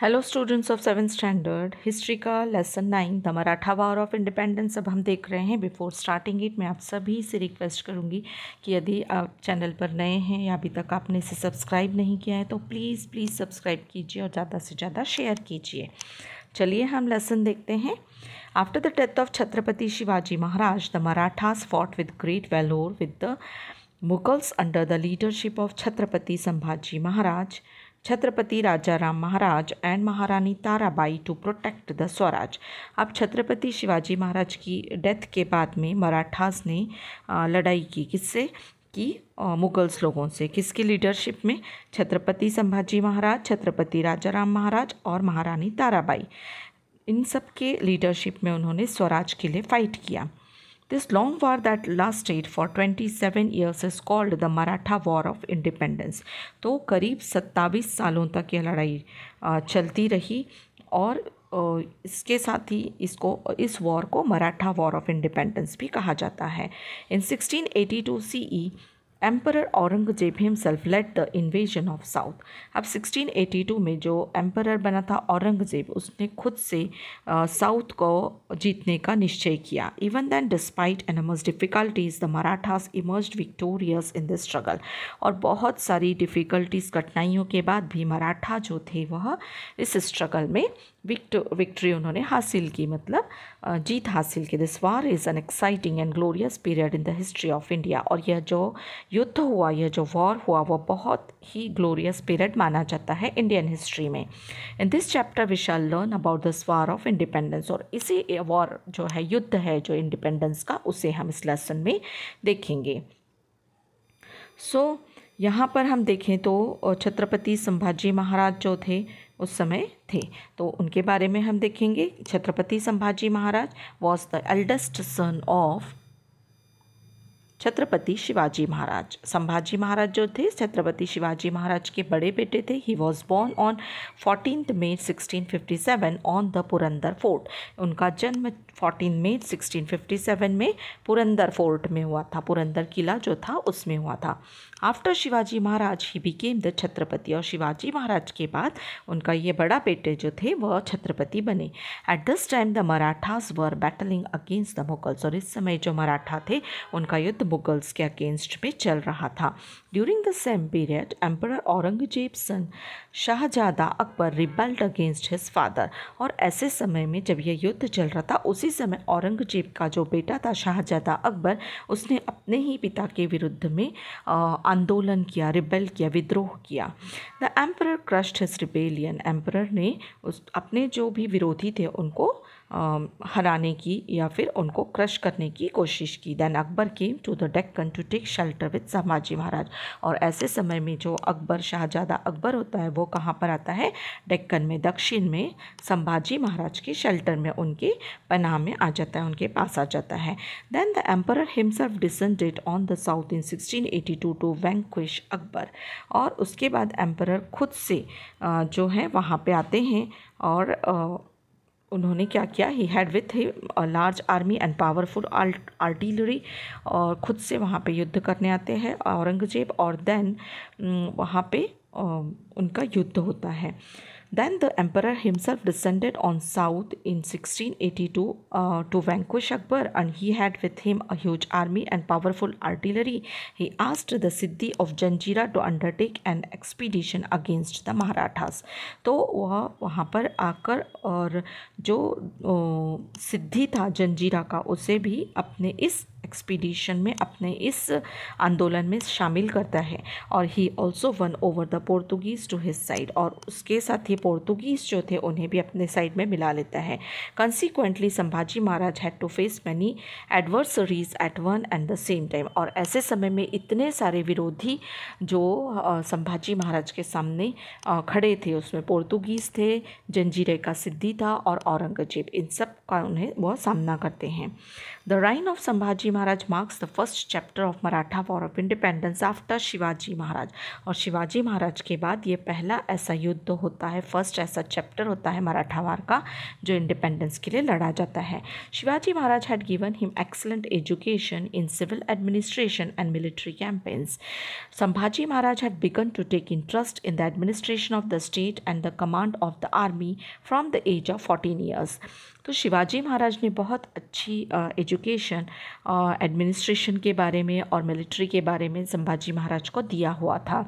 Hello students of seven standard history का lesson nine the Maratha war of independence अब हम देख रहे हैं बिफोर स्टार्टिंग इट मैं आप सभी से रिक्वेस्ट करूंगी कि यदि आप चैनल पर नए हैं या अभी तक आपने इसे सब्सक्राइब नहीं किया है तो प्लीज़ प्लीज़ सब्सक्राइब कीजिए और ज़्यादा से ज़्यादा शेयर कीजिए चलिए हम लेसन देखते हैं after the death of Chhatrapati Shivaji Maharaj the Marathas fought with great valour with the Mughals under the leadership of Chhatrapati Sambhaji Maharaj Chhatrapati Raja Ram Maharaj and Maharani Tarabai to protect the swaraj अब छत्रपति शिवाजी महाराज की डेथ के बाद में मराठास ने लड़ाई की किससे कि मुगल्स लोगों से किसकी लीडरशिप में छत्रपति संभाजी महाराज छत्रपति राजा राम महाराज और महारानी ताराबाई इन सब के लीडरशिप में उन्होंने स्वराज के लिए फ़ाइट किया This long war that lasted for 27 years is called the Maratha War of Independence. तो करीब 27 सालों तक यह लड़ाई चलती रही और इसके साथ ही इसको इस वॉर को मराठा वॉर ऑफ इंडिपेंडेंस भी कहा जाता है in 1682 CE emperor Aurangzeb himself led the invasion of south अब 1682 में जो एम्परर बना था औरंगजेब उसने खुद से साउथ को जीतने का निश्चय किया even then despite enormous difficulties the Marathas emerge victorious in this struggle और बहुत सारी डिफ़िकल्टीज़ कठिनाइयों के बाद भी मराठा जो थे वह इस स्ट्रगल में विक्ट विक्ट्री उन्होंने हासिल की मतलब जीत हासिल की this war is an exciting and glorious period in the history of India और यह जो युद्ध हुआ यह जो वॉर हुआ वह बहुत ही ग्लोरियस पीरियड माना जाता है इंडियन हिस्ट्री में in this chapter we shall learn about this war of independence और इसी वॉर जो है युद्ध है जो इंडिपेंडेंस का उसे हम इस लेसन में देखेंगे सो so, यहाँ पर हम देखें तो छत्रपति संभाजी महाराज जो थे उस समय थे तो उनके बारे में हम देखेंगे Chhatrapati Sambhaji Maharaj was the eldest son of Chhatrapati Shivaji Maharaj Sambhaji Maharaj जो थे छत्रपति शिवाजी महाराज के बड़े बेटे थे he was born on fourteen fifty 1657 on the Purandar fort उनका जन्म 14 फिफ्टी 1657 में पुरंदर फोर्ट में हुआ था पुरंदर किला जो था उसमें हुआ था after Shivaji Maharaj he became the Chhatrapati और शिवाजी महाराज के बाद उनका ये बड़ा बेटे जो थे वह छत्रपति बने at this time the Marathas were battling against the Mughals और इस समय जो मराठा थे उनका युद्ध मुगल्स के अगेंस्ट में चल रहा था during the same period emperor Aurangzeb son Shahzada Akbar rebelled against his father और ऐसे समय में जब यह युद्ध चल रहा था उसी समय औरंगजेब का जो बेटा था शाहजादा अकबर उसने अपने ही पिता के विरुद्ध में आंदोलन किया रिबेल किया विद्रोह किया the emperor crushed his rebellion emperor ने उस अपने जो भी विरोधी थे उनको हराने की या फिर उनको क्रश करने की कोशिश की then Akbar came to the Deccan to take shelter with Sambhaji Maharaj और ऐसे समय में जो अकबर शाहजादा अकबर होता है वो कहाँ पर आता है डेक्कन में दक्षिण में संभाजी महाराज के शेल्टर में उनके पनाह में आ जाता है उनके पास आ जाता है then the emperor himself descended on the south in sixteen eighty two to vanquish Akbar और उसके बाद एम्पर खुद से जो है वहाँ पे आते हैं और उन्होंने क्या किया he had with he large army and powerful artillery और ख़ुद से वहाँ पे युद्ध करने आते हैं औरंगजेब और देन वहाँ पे उनका युद्ध होता है Then the emperor himself descended on south in 1682 uh, to vanquish Akbar and he had with him a huge army and powerful artillery. He asked the Siddhi of Janjira to undertake an expedition against the marathas तो वह वहाँ पर आकर और जो सिद्धि था जंजीरा का उसे भी अपने इस एक्सपीडिशन में अपने इस आंदोलन में शामिल करता है और he also won over the Portuguese to his side और उसके साथ ही पोर्तुगीज़ जो थे उन्हें भी अपने साइड में मिला लेता है consequently Sambhaji Maharaj had to face many adversaries at one and the same time और ऐसे समय में इतने सारे विरोधी जो संभाजी महाराज के सामने खड़े थे उसमें पोर्तुगीज़ थे जंजीरे का सिद्धि था और औरंगजेब इन सब का उन्हें वह सामना करते हैं the reign of Sambhaji Maharaj marks the first chapter of Maratha war of independence after Shivaji Maharaj और शिवाजी महाराज के बाद ये पहला ऐसा युद्ध होता है फर्स्ट ऐसा चैप्टर होता है मराठा वार का जो इंडिपेंडेंस के लिए लड़ा जाता है Shivaji Maharaj had given him excellent education in civil administration and military campaigns Sambhaji Maharaj had begun to take interest in the administration of the state and the command of the army from the age of fourteen years तो शिवाजी महाराज ने बहुत अच्छी education uh, administration के बारे में और military के बारे में संभाजी महाराज को दिया हुआ था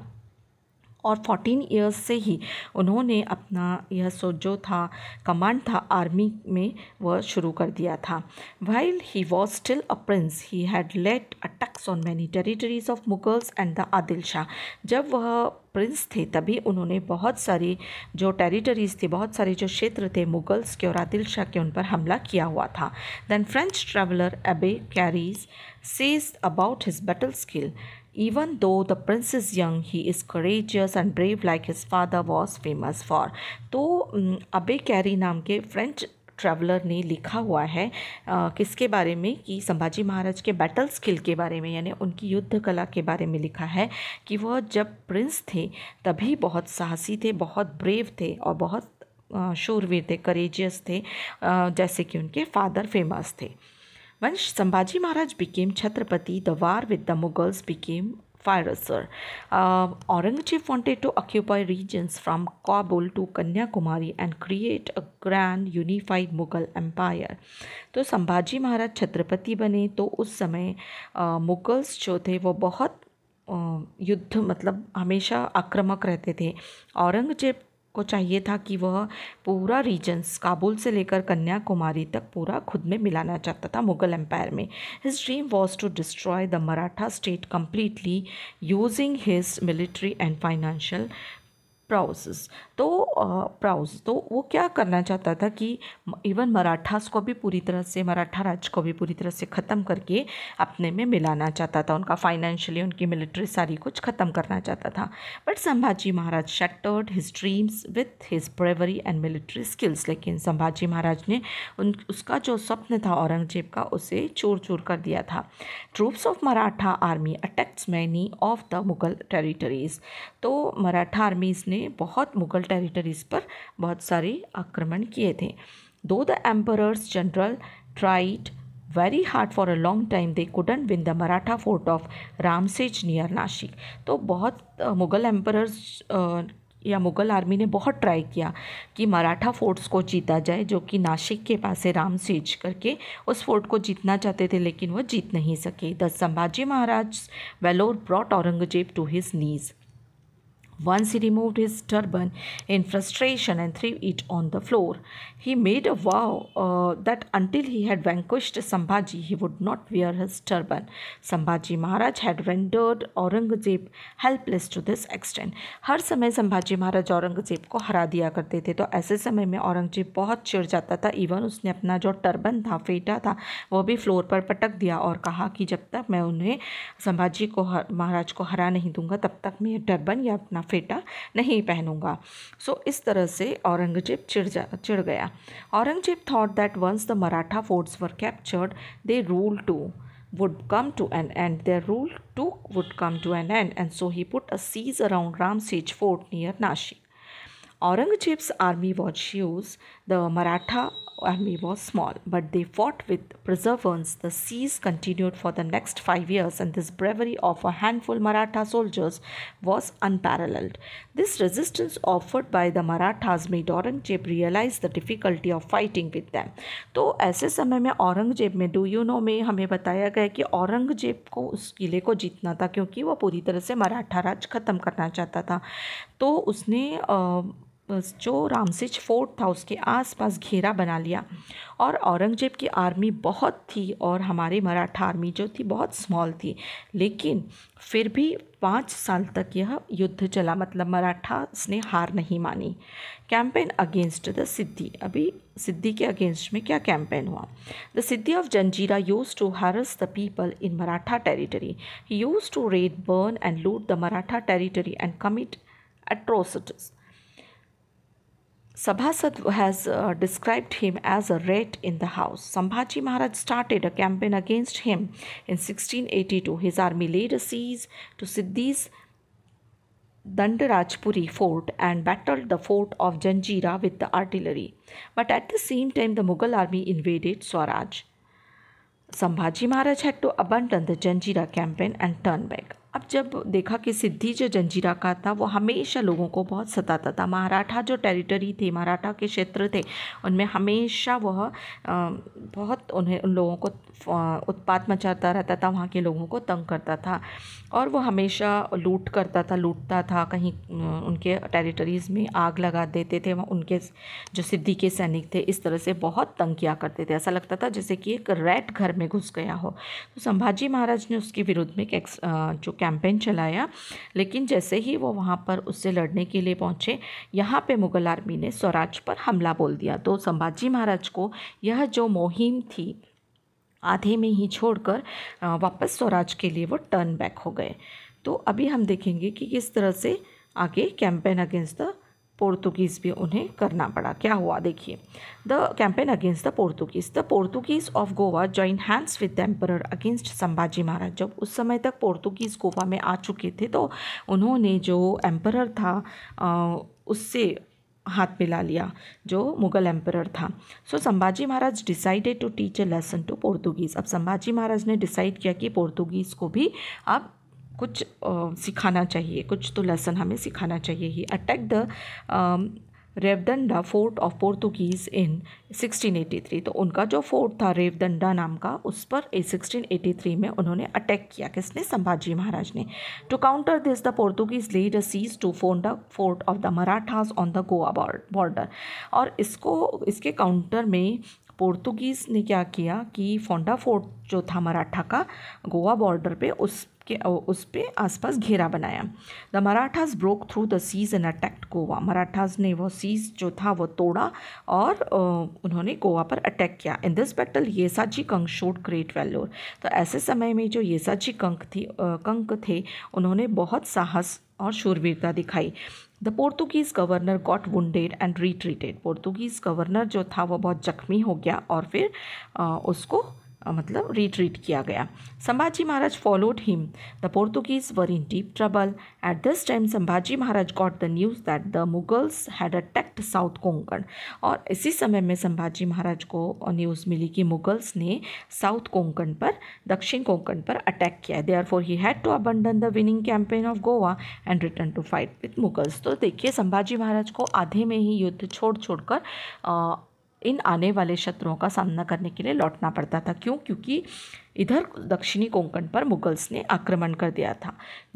और 14 इयर्स से ही उन्होंने अपना यह सो जो था कमांड था आर्मी में वह शुरू कर दिया था while he was still a prince he had led attacks on many territories of Mughals and the Adil Shah जब वह प्रिंस थे तभी उन्होंने बहुत सारी जो टेरिटरीज थी बहुत सारे जो क्षेत्र थे मुगल्स के और आदिल शाह के उन पर हमला किया हुआ था then French traveller Abbe Carre says about his battle skill Even though the prince is young, he is courageous and brave like his father was famous for. तो अबे कैरी नाम के फ्रेंच ट्रैवलर ने लिखा हुआ है आ, किसके बारे में कि संभाजी महाराज के बैटल स्किल के बारे में यानी उनकी युद्ध कला के बारे में लिखा है कि वह जब प्रिंस थे तभी बहुत साहसी थे बहुत ब्रेव थे और बहुत शूरवीर थे करेजियस थे जैसे कि उनके फादर फेमस थे when Sambhaji Maharaj became Chhatrapati the war with the Mughals became fiercer Aurangzeb wanted to occupy regions from Kabul to Kanyakumari and create a grand unified Mughal empire तो संभाजी महाराज छत्रपति बने तो उस समय मुगल्स uh, जो थे वो बहुत uh, युद्ध मतलब हमेशा आक्रामक रहते थे औरंगजेब को चाहिए था कि वह पूरा रीजन्स काबुल से लेकर कन्याकुमारी तक पूरा खुद में मिलाना चाहता था मुगल एम्पायर में his dream was to destroy the Maratha state completely using his military and financial prowess तो प्राउस तो वो क्या करना चाहता था कि इवन मराठास को भी पूरी तरह से मराठा राज्य को भी पूरी तरह से ख़त्म करके अपने में मिलाना चाहता था उनका फाइनेंशियली उनकी मिलिट्री सारी कुछ ख़त्म करना चाहता था but Sambhaji Maharaj shattered his dreams with his bravery and military skills लेकिन संभाजी महाराज ने उन उसका जो स्वप्न था औरंगजेब का उसे चूर चूर कर दिया था troops of Maratha army attacks many of the Mughal territories तो मराठा आर्मीज़ ने ने बहुत मुग़ल टेरिटरीज़ पर बहुत सारे आक्रमण किए थे though the emperor's general tried very hard for a long time they couldn't win the Maratha fort of Ramsej near Nashik तो बहुत मुग़ल एम्परर्स या मुग़ल आर्मी ने बहुत ट्राई किया कि मराठा फोर्ट्स को जीता जाए जो कि नासिक के पास है राम सेज करके उस फोर्ट को जीतना चाहते थे लेकिन वह जीत नहीं सके the Sambhaji Maharaj valour brought Aurangzeb to his knees Once he removed his turban in frustration and threw it on the floor. He made a vow uh, that until he had vanquished Sambhaji, he would not wear his turban. Sambhaji Maharaj had rendered aurangzeb helpless to this extent har samay sambhaji maharaj aurangzeb ko hara diya karte the to aise samay mein aurangzeb bahut चिड़ jata tha even usne apna jo turban tha feta tha wo bhi floor par patak diya aur kaha ki jab tak main unhe sambhaji ko maharaj ko hara nahi dunga tab tak main ये turban या अपना फेटा नहीं पहनूंगा सो so, इस तरह से औरंगजेब चिड़ जा चिड़ गया Aurangzeb thought that once the Maratha forts were captured their rule too would come to an end their rule too would come to an end and so he put a siege around Ramsej fort near Nashik Aurangzeb's army was huge The Maratha army was small, but they fought with perseverance. The siege continued for the next 5 years, and this bravery of a handful Maratha soldiers was unparalleled. This resistance offered by the Marathas made Aurangzeb realize the difficulty of fighting with them. तो ऐसे समय में औरंगजेब में do you know में हमें बताया गया ki aurangzeb ko us किले ko jeetna tha kyunki wo puri tarah se maratha raj khatam karna chahta tha to usne uh, जो रामसिच फोर्ट था उसके आसपास घेरा बना लिया और औरंगजेब की आर्मी बहुत थी और हमारे मराठा आर्मी जो थी बहुत स्मॉल थी लेकिन फिर भी पाँच साल तक यह युद्ध चला मतलब मराठा उसने हार नहीं मानी कैंपेन अगेंस्ट द सिद्धि अभी सिद्धि के अगेंस्ट में क्या कैंपेन हुआ the Siddi of Janjira used to harass the people in Maratha territory used to raid burn and loot the Maratha territory and commit atrocities Sabhasad has uh, described him as a rat in the house. Sambhaji Maharaj started a campaign against him in 1682. His army laid a siege to Siddhi's Dandarajpuri fort and battled the fort of Janjira with the artillery. But at the same time, the Mughal army invaded Swaraj. Sambhaji Maharaj had to abandon the Janjira campaign and turn back. अब जब देखा कि सिद्धि जो जंजीरा का था वो हमेशा लोगों को बहुत सताता था मराठा जो टेरिटरी थी मराठा के क्षेत्र थे उनमें हमेशा वह बहुत उन्हें उन लोगों को उत्पात मचाता रहता था वहाँ के लोगों को तंग करता था और वो हमेशा लूट करता था लूटता था कहीं उनके टेरिटरीज़ में आग लगा देते थे उनके जो सिद्धि के सैनिक थे इस तरह से बहुत तंग किया करते थे ऐसा लगता था जैसे कि एक रैट घर में घुस गया हो तो संभाजी महाराज ने उसके विरुद्ध में एक जो कैंपेन चलाया लेकिन जैसे ही वो वहाँ पर उससे लड़ने के लिए पहुँचे यहाँ पे मुग़ल आर्मी ने स्वराज पर हमला बोल दिया तो संभाजी महाराज को यह जो मुहिम थी आधे में ही छोड़कर वापस स्वराज के लिए वो टर्न बैक हो गए तो अभी हम देखेंगे कि किस तरह से आगे कैंपेन अगेंस्ट द पोर्तुगीज़ भी उन्हें करना पड़ा क्या हुआ देखिए the campaign against the Portuguese the Portuguese of Goa join hands with the emperor against Sambhaji Maharaj जब उस समय तक पोर्तुगीज़ गोवा में आ चुके थे तो उन्होंने जो एम्पर था उससे हाथ मिला लिया जो मुगल एम्पर था so so, Sambhaji Maharaj decided to teach a lesson to Portuguese अब संभाजी महाराज ने डिसाइड किया कि पोर्तुगीज़ को भी अब कुछ सिखाना चाहिए कुछ तो लेसन हमें सिखाना चाहिए he attack the Revdanda fort of Portuguese in 1683 तो उनका जो फोर्ट था रेवदंडा नाम का उस पर 1683 में उन्होंने अटैक किया किसने संभाजी महाराज ने to counter this the Portuguese lead a siege to Phonda fort of the Marathas on the Goa border और इसको इसके काउंटर में पोर्तुगीज़ ने क्या किया कि फोंडा फोर्ट जो था मराठा का गोवा बॉर्डर पे उस के उस पर आसपास घेरा बनाया the Marathas broke through the siege and attacked Goa Marathas ने वो सीज जो था वो तोड़ा और उन्होंने गोवा पर अटैक किया in this battle Yesaji Kank showed great valour तो ऐसे समय में जो येसाजी कंक थी कंक थे उन्होंने बहुत साहस और शूरवीरता दिखाई the Portuguese governor got wounded and retreated Portuguese governor जो था वो बहुत जख्मी हो गया और फिर आ, उसको मतलब रिट्रीट किया गया Sambhaji Maharaj followed him the Portuguese were in deep trouble at this time Sambhaji Maharaj got the news that the Mughals had attacked south Konkan और इसी समय में संभाजी महाराज को न्यूज़ मिली कि मुगल्स ने साउथ कोंकण पर दक्षिण कोंकण पर अटैक किया है therefore he had to abandon the winning campaign of Goa and return to fight with Mughals तो देखिए संभाजी महाराज को आधे में ही युद्ध छोड़ छोड़कर इन आने वाले शत्रुओं का सामना करने के लिए लौटना पड़ता था क्यों क्योंकि इधर दक्षिणी कोंकण पर मुगल्स ने आक्रमण कर दिया था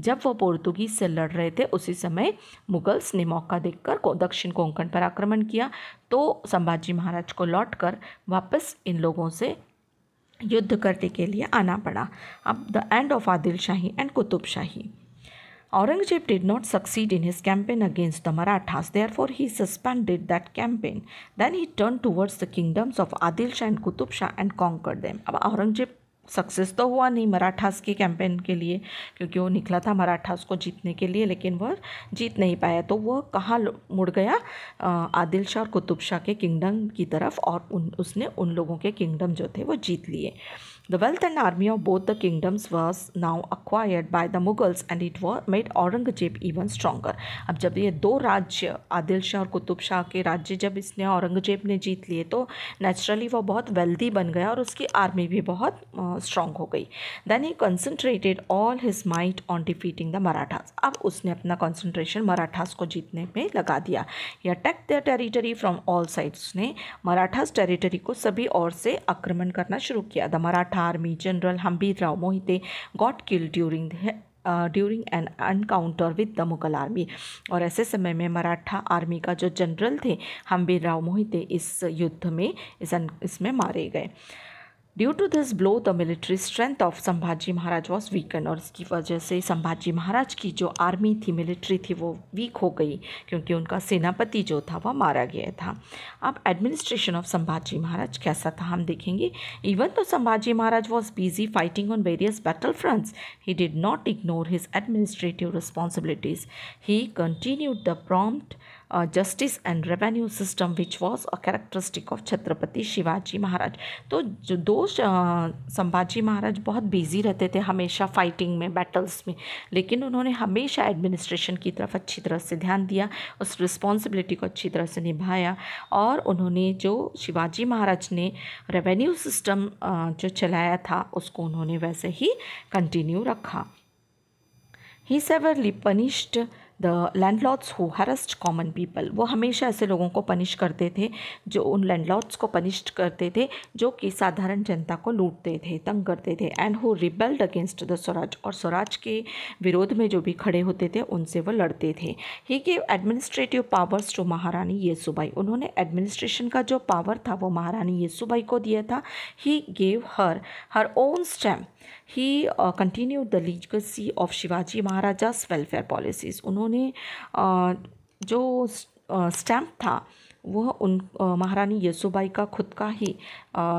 जब वो पोर्तुगीज से लड़ रहे थे उसी समय मुगल्स ने मौका देखकर दक्षिण कोंकण पर आक्रमण किया तो संभाजी महाराज को लौट कर वापस इन लोगों से युद्ध करने के लिए आना पड़ा अब the end of Adil Shahi and Qutub Shahi Aurangzeb did not succeed in his campaign against the Marathas, therefore, he suspended that campaign. Then he turned towards the kingdoms of Adil Shah and Qutub Shah and conquered them. अब Aurangzeb success तो हुआ नहीं मराठास की campaign के लिए क्योंकि वो निकला था मराठास को जीतने के लिए लेकिन वह जीत नहीं पाया तो वह कहाँ मुड़ गया आदिल शाह और कुतुब शाह के किंगडम की तरफ और उन उसने उन लोगों के किंगडम जो थे वो जीत लिए The wealth and army of both the kingdoms was now acquired by the Mughals and it was made Aurangzeb even stronger. अब जब ये दो राज्य आदिल शाह और कुतुब शाह के राज्य जब इसने औरंगजेब ने जीत लिए तो नेचुरली वह बहुत वेल्दी बन गया और उसकी आर्मी भी बहुत स्ट्रांग uh, हो गई then he concentrated all his might on defeating the Marathas अब उसने अपना कंसनट्रेशन मराठास को जीतने में लगा दिया ये attack the territory from all sides ने मराठास टेरिटरी को सभी ओर से आक्रमण करना शुरू किया the Maratha Maratha army general Hambir Rao Mohite, got killed during an encounter with the Mughal army और ऐसे समय में मराठा आर्मी का जो जनरल थे हम्बीर राव मोहिते इस युद्ध में इस इसमें मारे गए due to this blow the military strength of Sambhaji Maharaj was weaken और इसकी वजह से संभाजी महाराज की जो आर्मी थी मिलिट्री थी वो वीक हो गई क्योंकि उनका सेनापति जो था वह मारा गया था अब एडमिनिस्ट्रेशन ऑफ संभाजी महाराज कैसा था हम देखेंगे even though Sambhaji Maharaj was busy fighting on various battle fronts he did not ignore his administrative responsibilities he continued the prompt justice and revenue system which was a a of Chhatrapati Shivaji Maharaj तो जो दो संभाजी महाराज बहुत busy रहते थे हमेशा फाइटिंग में battles में लेकिन उन्होंने हमेशा एडमिनिस्ट्रेशन की तरफ अच्छी तरह से ध्यान दिया उस रिस्पॉन्सिबिलिटी को अच्छी तरह से निभाया और उन्होंने जो शिवाजी महाराज ने रेवेन्यू सिस्टम जो चलाया था उसको उन्होंने वैसे ही कंटिन्यू रखा he severely punished the landlords who harassed common people वो हमेशा ऐसे लोगों को पनिश करते थे जो उन लैंडलॉर्ड्स को पनिश करते थे जो कि साधारण जनता को लूटते थे तंग करते थे and who rebelled against the Swaraj और स्वराज के विरोध में जो भी खड़े होते थे उनसे वो लड़ते थे he gave administrative powers to Maharani Yesubai उन्होंने एडमिनिस्ट्रेशन का जो पावर था वो महारानी येसुबाई को दिया था he gave her her own stamp he continue the legacy of Shivaji Maharaja's welfare policies उन्होंने uh, जो स्टैम्प uh, था वह उन uh, महारानी येसुबाई का खुद का ही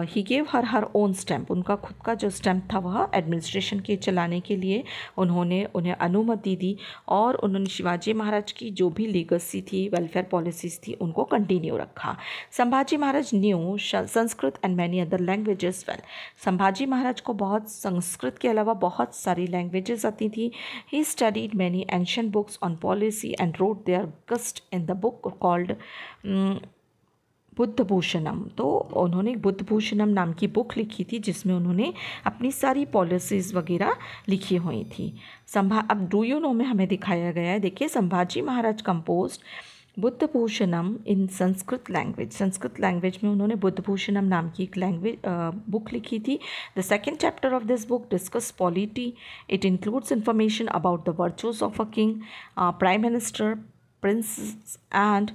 he gave her her own stamp उनका खुद का जो स्टैम्प था वह एडमिनिस्ट्रेशन के चलाने के लिए उन्होंने उन्हें अनुमति दी और उन्होंने शिवाजी महाराज की जो भी लीगसी थी वेलफेयर पॉलिसीज़ थी उनको कंटिन्यू रखा Sambhaji Maharaj knew Sanskrit and many other languages well Sambhaji Maharaj को बहुत संस्कृत के अलावा बहुत सारी लैंग्वेजेस आती थी he studied many ancient books on policy and wrote their gist in the book called Budh Bhushanam तो उन्होंने बुद्ध भूषणम नाम की बुक लिखी थी जिसमें उन्होंने अपनी सारी पॉलिसीज़ वगैरह लिखी हुई थी संभा अब डू यू नो में हमें दिखाया गया है देखिए Sambhaji Maharaj composed Bhushanam in Sanskrit language Sanskrit language में उन्होंने बुद्ध भूषणम नाम की एक लैंग्वेज बुक लिखी थी the second chapter of this book discuss polity it includes information about the virtues of a king prime minister prince and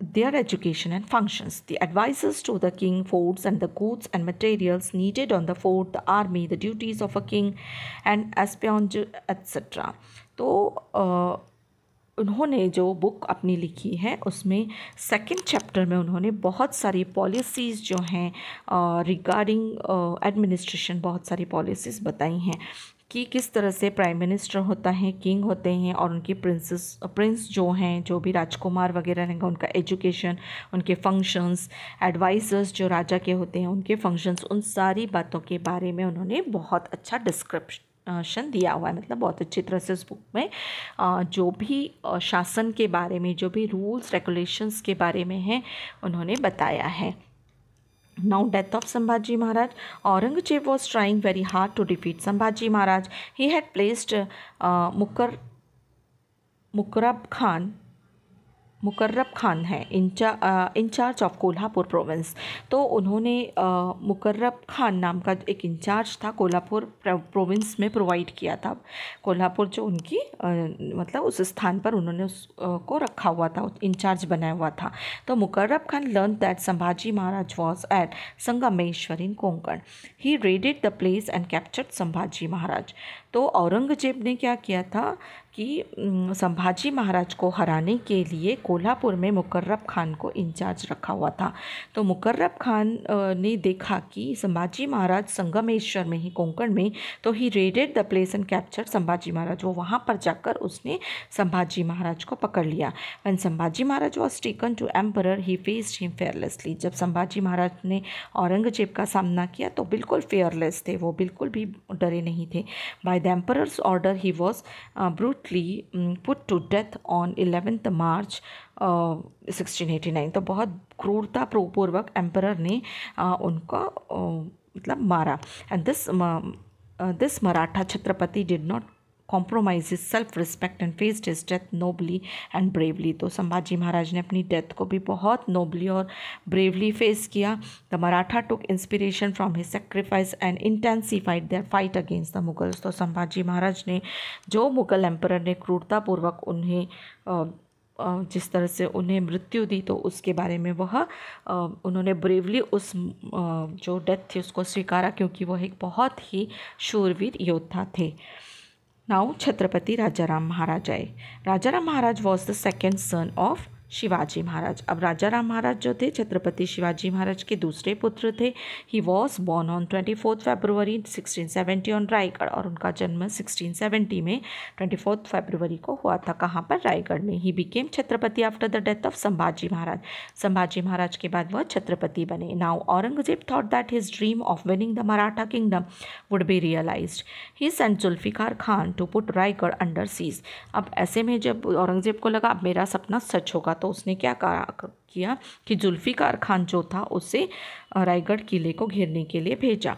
their education and functions. The advices to the king, forts, and the goods and materials needed on the fort, the army, the duties of a king, and espionage, etc. तो उन्होंने जो book अपनी लिखी है उसमें second chapter में उन्होंने बहुत सारी पॉलिसीज़ जो हैं रिगार्डिंग एडमिनिस्ट्रेशन बहुत सारी पॉलिसीज़ बताई हैं कि किस तरह से प्राइम मिनिस्टर होता है किंग होते हैं और उनकी प्रिंसेस प्रिंस जो हैं जो भी राजकुमार वगैरह रहेंगे उनका एजुकेशन उनके फंक्शंस एडवाइजर्स जो राजा के होते हैं उनके फंक्शंस उन सारी बातों के बारे में उन्होंने बहुत अच्छा डिस्क्रिप्शन शन दिया हुआ है मतलब बहुत अच्छी तरह से इस बुक में जो भी शासन के बारे में जो भी रूल्स रेगुलेशंस के बारे में हैं उन्होंने बताया है Now death of Sambhaji Maharaj, Aurangzeb was trying very hard to defeat Sambhaji Maharaj. He had placed uh, mukar Mukarab Khan Muqarrab Khan हैं इंचा इंचार्ज ऑफ कोल्हापुर प्रोविंस तो उन्होंने मुकर्रब खान नाम का एक इंचार्ज था कोल्हापुर प्रोविंस में प्रोवाइड किया था कोल्हापुर जो उनकी आ, मतलब उस स्थान पर उन्होंने उस को रखा हुआ था इंचार्ज बनाया हुआ था तो Muqarrab Khan learn that Sambhaji Maharaj was at Sangameshwar in Konkan he raided the place and captured Sambhaji Maharaj तो औरंगजेब ने क्या किया था कि संभाजी महाराज को हराने के लिए कोल्हापुर में मुकर्रब खान को इंचार्ज रखा हुआ था तो मुकर्रब खान ने देखा कि संभाजी महाराज संगमेश्वर में ही कोंकण में तो he raided the place and capture Sambhaji Maharaj वो वहाँ पर जाकर उसने संभाजी महाराज को पकड़ लिया when Sambhaji Maharaj was taken to emperor he faced him fearlessly जब संभाजी महाराज ने औरंगजेब का सामना किया तो बिल्कुल फेयरलेस थे वो बिल्कुल भी डरे नहीं थे by the emperor's order, he was uh, brutally um, put to death on 11th March sixteen eighty nine तो बहुत क्रूरतापूर्वक एम्परर ने uh, उनका uh, मतलब मारा and this this Maratha Chhatrapati did not compromise his self respect and faced his death nobly and bravely तो संभाजी महाराज ने अपनी डेथ को भी बहुत नोबली और ब्रेवली फेस किया the Maratha took inspiration from his sacrifice and intensified their fight against the Mughals तो संभाजी महाराज ने जो मुगल एम्पर ने क्रूरतापूर्वक उन्हें जिस तरह से उन्हें मृत्यु दी तो उसके बारे में वह उन्होंने ब्रेवली उस जो डेथ थी उसको स्वीकारा क्योंकि वह एक बहुत ही शूरवीर योद्धा थे नाउ छत्रपति राजाराम महाराज आए Rajaram Maharaj was the second son of Shivaji Maharaj अब राजा राम महाराज जो थे छत्रपति शिवाजी महाराज के दूसरे पुत्र थे he was born on twenty fourth February sixteen seventy on Raigad और उनका जन्म सिक्सटीन सेवेंटी में ट्वेंटी फोर्थ फेब्रुवरी को हुआ था कहाँ पर रायगढ़ में he became Chhatrapati after the death of Sambhaji Maharaj Sambhaji Maharaj के बाद वह छत्रपति बने now Aurangzeb thought that his dream of winning the Maratha kingdom would be realise he sent Zulfikar Khan to put Raigad under seize अब ऐसे में जब औरंगजेब को लगा अब मेरा सपना सच होगा तो उसने क्या किया कि जुल्फ़िकार खान जो था उसे रायगढ़ किले को घेरने के लिए भेजा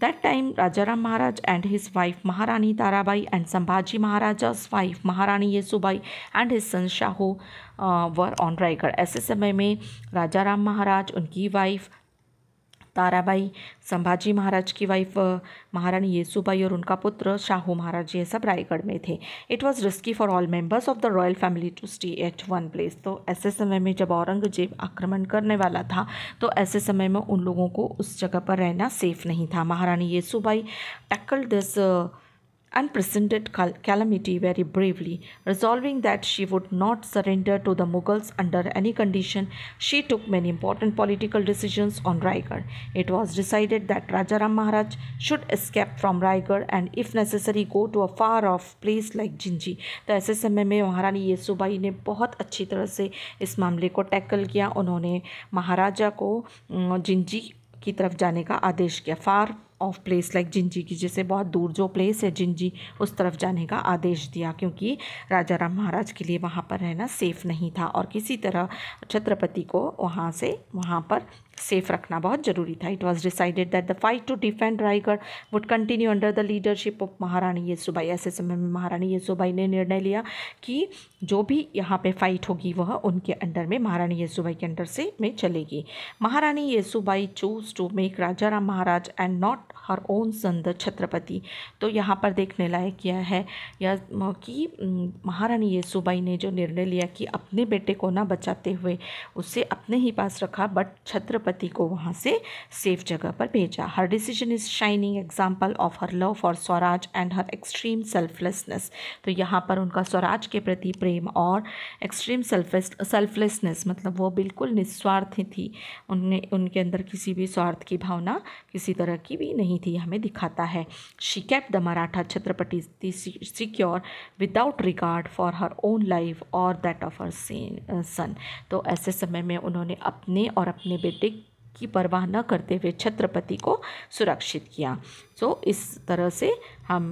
that time Rajaram Maharaj and his wife Maharani Tarabai and Sambhaji Maharaj wife Maharani Yesubai and his son Shahu were on Raigad ऐसे समय में राजाराम महाराज उनकी वाइफ ताराबाई संभाजी महाराज की वाइफ महारानी येसुबाई और उनका पुत्र शाहू महाराज ये सब रायगढ़ में थे it was risky for all members of the royal family to stay at one place तो ऐसे समय में जब औरंगजेब आक्रमण करने वाला था तो ऐसे समय में उन लोगों को उस जगह पर रहना सेफ नहीं था Maharani Yesubai tackle this unprecedented cal- calamity very bravely. Resolving that she would not surrender to the Mughals under any condition, she took many important political decisions on Raigarh. It was decided that Rajaram Maharaj should escape from Raigarh and if necessary go to a far off place like Jinji. तो ऐसे समय में महारानी येसुबाई ने बहुत अच्छी तरह से इस मामले को टैकल किया उन्होंने महाराजा को जिंजी की तरफ जाने का आदेश किया far off place like Jinji की जैसे बहुत दूर जो प्लेस है जिंजी उस तरफ जाने का आदेश दिया क्योंकि राजा राम महाराज के लिए वहाँ पर रहना सेफ़ नहीं था और किसी तरह छत्रपति को वहाँ से वहाँ पर सेफ रखना बहुत जरूरी था it was decided that the fight to defend Raigad would continue under the leadership of Maharani Yesubai ऐसे समय में महारानी येसुबाई ने निर्णय लिया कि जो भी यहाँ पे फाइट होगी वह उनके अंडर में महारानी येसुबाई के अंडर से में चलेगी Maharani Yesubai choose to make Raja Ram Maharaj and not her own son the Chhatrapati तो यहाँ पर देखने लायक यह है या कि महारानी येसुबाई ने जो निर्णय लिया कि अपने बेटे को ना बचाते हुए उसे अपने ही पास रखा बट छत्रपति को वहाँ से सेफ जगह पर भेजा her decision is shining example of her love for Swaraj and her extreme selflessness तो यहाँ पर उनका स्वराज के प्रति प्रेम और एक्सट्रीम सेल्फलेस सेल्फलेसनेस मतलब वो बिल्कुल निस्वार्थ थी उनने उनके अंदर किसी भी स्वार्थ की भावना किसी तरह की भी नहीं नहीं थी हमें दिखाता है she kept the Maratha Chhatrapati secure without regard for her own life और दैट ऑफ हर सन तो ऐसे समय में उन्होंने अपने और अपने बेटे की परवाह न करते हुए छत्रपति को सुरक्षित किया सो so, इस तरह से हम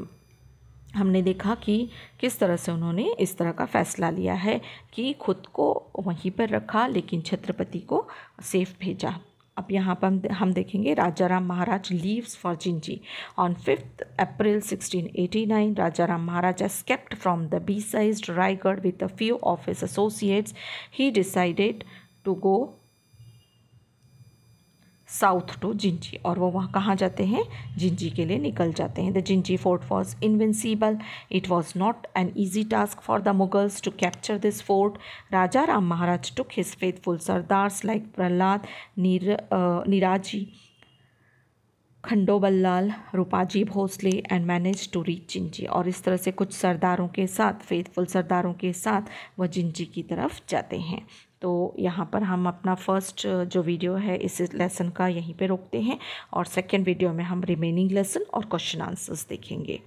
हमने देखा कि किस तरह से उन्होंने इस तरह का फैसला लिया है कि खुद को वहीं पर रखा लेकिन छत्रपति को सेफ भेजा अब यहाँ पर हम देखेंगे राजा Ram Maharaj leaves for Jinji on fifth April 1689 Raja Ram Maharaj escaped from the besieged Raigad with a few of his associates he decided to go south to Jinji और वो वहाँ कहाँ जाते हैं जिंजी के लिए निकल जाते हैं the Jinji fort was invincible it was not an easy task for the Mughals to capture this fort Raja Ram Maharaj took his faithful sardars like Prahlad नीर Niraji Khandoballal Rupaji Bhosale and manage to reach Jinji और इस तरह से कुछ सरदारों के साथ फेथफुल सरदारों के साथ वह जिंजी की तरफ जाते हैं तो यहाँ पर हम अपना फर्स्ट जो वीडियो है इस लेसन का यहीं पे रोकते हैं और सेकेंड वीडियो में हम रिमेनिंग लेसन और क्वेश्चन आंसर्स देखेंगे